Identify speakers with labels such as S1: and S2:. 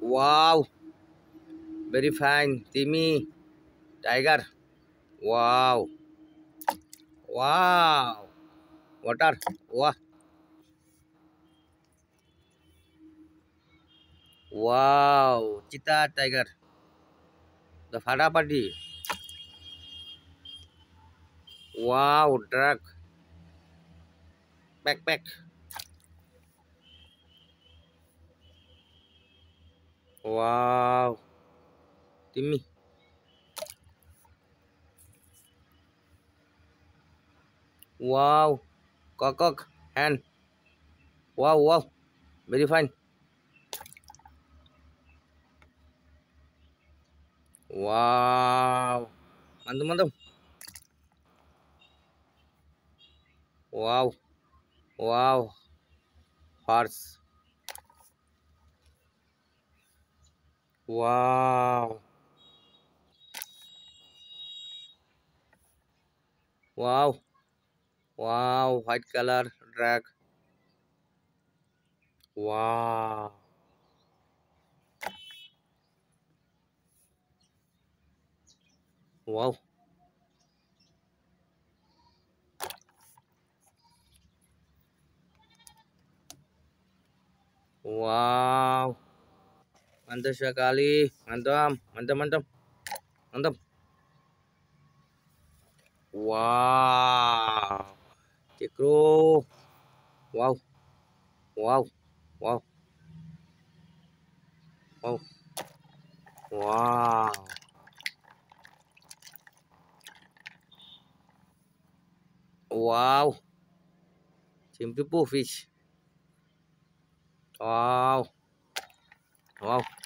S1: Wow. Very fine. Timmy. Tiger. Wow. Wow. Water. wah, Wow. cita tiger. The Fada party. Wow. Drug. Backpack. Wow. Timi. Wow. Kokok hand. wow wow. Very fine. Wow. Mantap mantap. Wow. Wow. Horse. Wow. Wow. Wow, white color drag. Wow. Wow. Wow. mantap sekali mantap mantap mantap mantap wow cikru wow wow wow wow wow wow simply fish wow wow